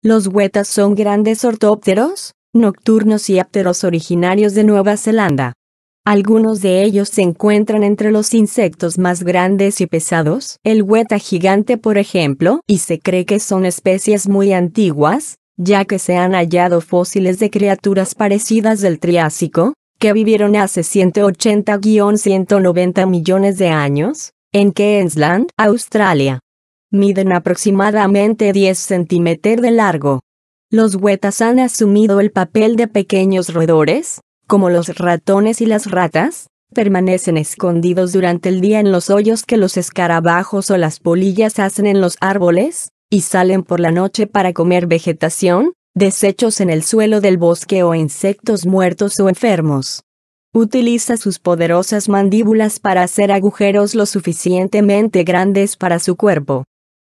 Los huetas son grandes ortópteros, nocturnos y ápteros originarios de Nueva Zelanda. Algunos de ellos se encuentran entre los insectos más grandes y pesados, el hueta gigante por ejemplo, y se cree que son especies muy antiguas, ya que se han hallado fósiles de criaturas parecidas del Triásico, que vivieron hace 180-190 millones de años, en Queensland, Australia miden aproximadamente 10 centímetros de largo. Los huetas han asumido el papel de pequeños roedores, como los ratones y las ratas, permanecen escondidos durante el día en los hoyos que los escarabajos o las polillas hacen en los árboles, y salen por la noche para comer vegetación, desechos en el suelo del bosque o insectos muertos o enfermos. Utiliza sus poderosas mandíbulas para hacer agujeros lo suficientemente grandes para su cuerpo.